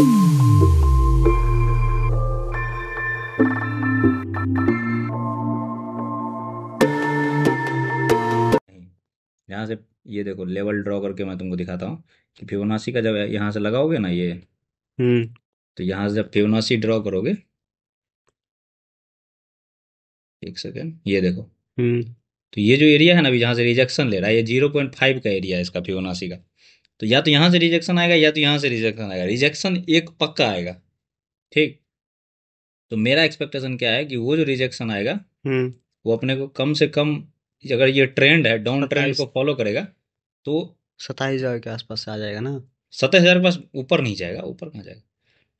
यहाँ से ये देखो लेवल ड्रॉ करके मैं तुमको दिखाता हूँ कि फिबोनाची का जब यहाँ से लगाओगे ना ये हम्म। तो यहाँ से जब फिबोनाची ड्रॉ करोगे एक सेकेंड ये देखो हम्म। तो ये जो एरिया है ना अभी जहाँ से रिजेक्शन ले रहा है ये जीरो पॉइंट फाइव का एरिया है इसका फिबोनाची का तो या तो यहाँ से रिजेक्शन आएगा या तो यहाँ से रिजेक्शन आएगा रिजेक्शन एक पक्का आएगा ठीक तो मेरा एक्सपेक्टेशन क्या है कि वो जो रिजेक्शन आएगा हम्म। वो अपने को कम से कम अगर ये ट्रेंड है डाउन ट्रेंड को फॉलो करेगा तो सताईस हज़ार के आसपास आ जाएगा ना सताईस हज़ार के पास ऊपर नहीं जाएगा ऊपर कहाँ जाएगा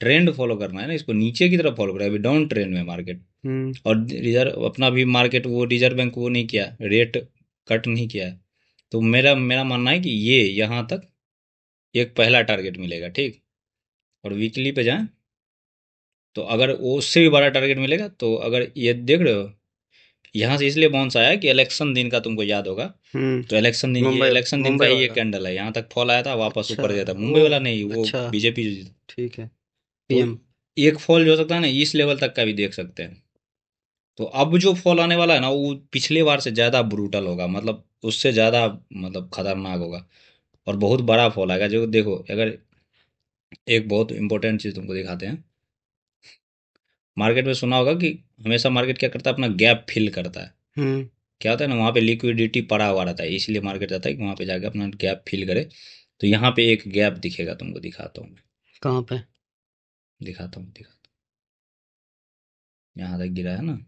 ट्रेंड फॉलो करना है ना इसको नीचे की तरफ फॉलो करेगा अभी डाउन ट्रेंड में मार्केट हम्म। और रिजर्व अपना भी मार्केट वो रिजर्व बैंक वो नहीं किया रेट कट नहीं किया तो मेरा मेरा मानना है कि ये यहाँ तक एक पहला टारगेट मिलेगा ठीक और वीकली पे जाएं तो अगर उससे भी बड़ा टारगेट मिलेगा तो अगर ये देख रहे हो यहाँ से इसलिए बाउंस आया कि इलेक्शन दिन का तुमको याद होगा हम्म, तो इलेक्शन दिन इलेक्शन दिन का ये कैंडल है यहाँ तक फॉल आया था वापस अच्छा, ऊपर अच्छा, गया था मुंबई वाला नहीं वो अच्छा, बीजेपी ठीक है पीएम तो एक फॉल जो सकता है ना इस लेवल तक का भी देख सकते हैं तो अब जो फॉल आने वाला है ना वो पिछले बार से ज़्यादा ब्रूटल होगा मतलब उससे ज़्यादा मतलब खतरनाक होगा और बहुत बड़ा फॉल आएगा जो देखो अगर एक बहुत इंपॉर्टेंट चीज़ तुमको दिखाते हैं मार्केट में सुना होगा कि हमेशा मार्केट क्या करता है अपना गैप फिल करता है हम्म। क्या होता है ना वहाँ पे लिक्विडिटी पड़ा हुआ रहता है इसलिए मार्केट जाता है कि वहाँ पे जाके अपना गैप फिल करे तो यहाँ पे एक गैप दिखेगा तुमको दिखाता हूँ मैं कहाँ पे दिखाता हूँ दिखाता हूँ यहाँ तक गिरा है ना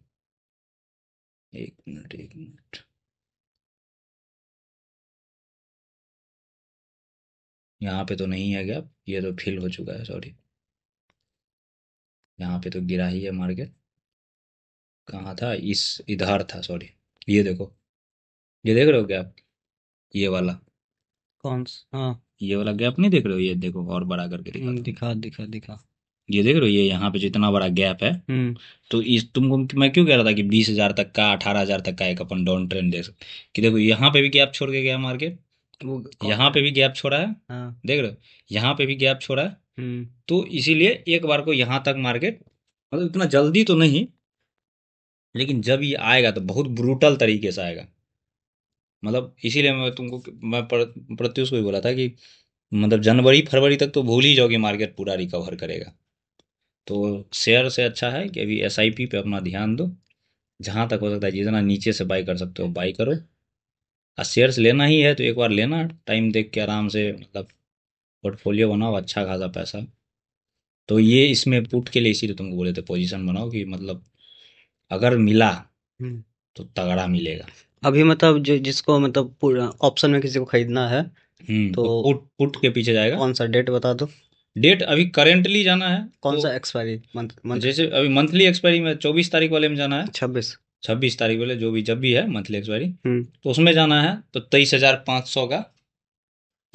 एक मिनट एक मिनट यहाँ पे तो नहीं है गैप ये तो फिल हो चुका है सॉरी यहाँ पे तो गिरा ही है मार्केट कहाँ था इस इधर था सॉरी ये देखो ये देख रहे हो गैप ये वाला कौन सा हाँ ये वाला गैप नहीं देख रहे हो ये देखो और बड़ा करके दिखा हम्म, तो। दिखा दिखा दिखा ये देख रहे हो ये यहाँ पे जितना बड़ा गैप है हम्म। तो इस तुमको मैं क्यों कह रहा था कि बीस हजार तक का अठारह हजार तक का एक अपन डाउन ट्रेंड देख सकते कि देखो यहाँ पे भी गैप छोड़ के गया मार्केट वो यहाँ पे भी गैप छोड़ा है हाँ। देख रहे हो यहाँ पे भी गैप छोड़ा है हम्म। तो इसीलिए एक बार को यहाँ तक मार्केट मतलब इतना जल्दी तो नहीं लेकिन जब ये आएगा तो बहुत ब्रूटल तरीके से आएगा मतलब इसीलिए मैं तुमको मैं प्रत्युष को भी बोला था कि मतलब जनवरी फरवरी तक तो भूल ही जाओगे मार्केट पूरा रिकवर करेगा तो शेयर से अच्छा है कि अभी एस पे अपना ध्यान दो जहाँ तक हो सकता है जितना नीचे से बाई कर सकते हो बाई करो शेयर्स लेना ही है तो एक बार लेना टाइम देख के आराम से मतलब पोर्टफोलियो बनाओ अच्छा खासा पैसा तो ये इसमें पुट के लिए इसीलिए तुमको बोले थे पोजीशन बनाओ कि मतलब अगर मिला हम्म। तो तगड़ा मिलेगा अभी मतलब जो जिसको मतलब ऑप्शन में किसी को खरीदना है हम्म, तो पुट तो पुट के पीछे जाएगा कौन सा डेट बता दो डेट अभी करेंटली जाना है कौन तो, सा एक्सपायरी मंथ जैसे अभी मंथली एक्सपायरी में चौबीस तारीख वाले में जाना है छब्बीस छब्बीस तारीख बोले जो भी जब भी है मंथली हम्म। एक्सपायरी तो उसमें जाना है तो तेईस हजार पाँच सौ का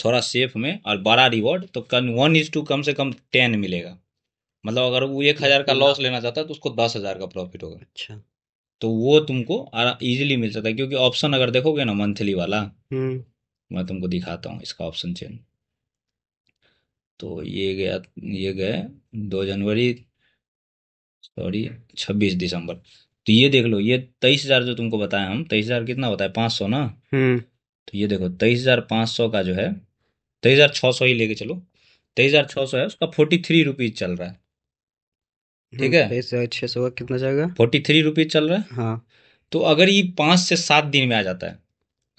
थोड़ा सेफ में और बड़ा रिवॉर्ड तो कन वन इज टू कम से कम टेन मिलेगा मतलब अगर वो एक हज़ार का लॉस लेना चाहता है तो उसको दस हज़ार का प्रॉफिट होगा अच्छा तो वो तुमको इजिली मिल सकता है क्योंकि ऑप्शन अगर देखोगे ना मंथली वाला हम्म। मैं तुमको दिखाता हूँ इसका ऑप्शन चेन तो ये गया ये गए दो जनवरी सॉरी छब्बीस दिसंबर तो ये देख लो ये तेईस हजार जो तुमको बताए हम तेईस हजार कितना होता है सौ ना हम्म। तो ये देखो तेईस हजार पाँच सौ का जो है तेईस हजार छह सौ ही लेके चलो तेईस हजार छह सौ है उसका फोर्टी थ्री रुपीज चल रहा है हम्म, ठीक है तेईस हजार सौ का कितना जाएगा फोर्टी थ्री रुपीज चल रहा है हाँ तो अगर ये पांच से सात दिन में आ जाता है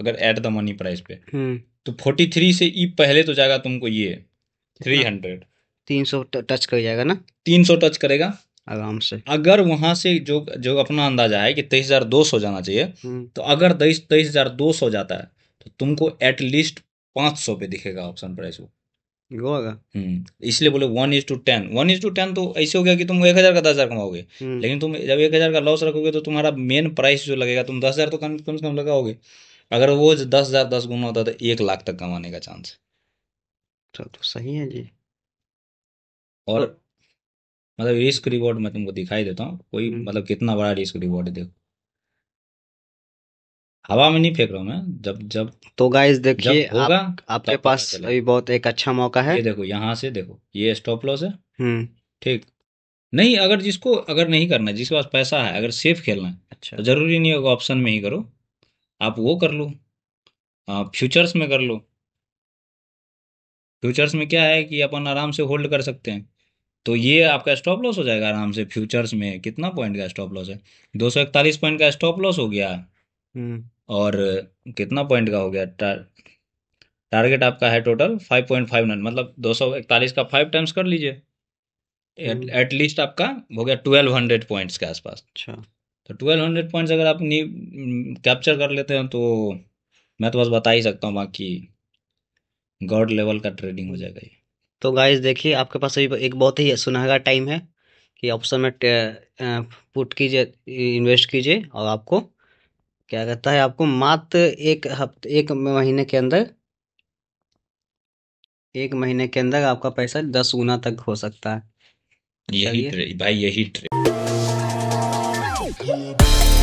अगर एट द मनी प्राइस पे हम्म। तो फोर्टी थ्री से ई पहले तो जाएगा तुमको ये थ्री हंड्रेड तीन सौ टच कर जाएगा ना तीन सौ टच करेगा आराम से अगर वहां से जो जो अपना अंदाजा है कि तेईस हजार दो सौ जाना चाहिए हम्म। तो अगर तेईस तेईस हजार दो सौ जाता है तो तुमको एटलीस्ट पांच सौ पे दिखेगा ऑप्शन प्राइस वो हम्म, इसलिए बोले one is to ten one is to ten तो ऐसे हो गया कि तुम एक हज़ार का दस हज़ार कमाओगे हम्म। लेकिन तुम जब एक हज़ार का लॉस रखोगे तो तुम्हारा मेन प्राइस जो लगेगा तुम दस हज़ार तो कम कम से कम लगाओगे अगर वो दस हज़ार दस गुना होता तो एक लाख तक कमाने का चांस तो, तो सही है जी और मतलब रिस्क रिवॉर्ड मैं तुमको दिखाई देता हूँ कोई हम्म। मतलब कितना बड़ा रिस्क रिवॉर्ड है देखो हवा में नहीं फेंक रहा हूँ मैं जब जब तो गाइस देखिए होगा आप, आपके पास अभी बहुत एक अच्छा मौका है ये देखो यहाँ से देखो ये स्टॉप लॉस है हम्म। ठीक नहीं अगर जिसको अगर नहीं करना है जिसके पास पैसा है अगर सेफ खेलना है अच्छा तो जरूरी नहीं होगा ऑप्शन में ही करो आप वो कर लो फ्यूचर्स में कर लो फ्यूचर्स में क्या है कि अपन आराम से होल्ड कर सकते हैं तो ये आपका स्टॉप लॉस हो जाएगा आराम से फ्यूचर्स में कितना पॉइंट का स्टॉप लॉस है दो सौ इकतालीस पॉइंट का स्टॉप लॉस हो गया हम्म। और कितना पॉइंट का हो गया टार, टारगेट आपका है total five point five nine मतलब दो सौ इकतालीस का फाइव टाइम्स कर लीजिए एटलीस्ट हम्म। आपका हो गया ट्वेल्व हंड्रेड पॉइंट्स के आसपास अच्छा तो ट्वेल्व हंड्रेड पॉइंट्स अगर आप नी कैप्चर कर लेते हैं तो मैं तो बस बता ही सकता हूँ बाकी गॉड लेवल का ट्रेडिंग हो जाएगा ये तो गाइस देखिए आपके पास अभी एक बहुत ही सुनहरा टाइम है कि ऑप्शन में पुट कीजिए इन्वेस्ट कीजिए और आपको क्या कहता है आपको मात्र एक हफ्ते एक महीने के अंदर एक महीने के अंदर आपका पैसा दस गुना तक हो सकता है यही भाई यही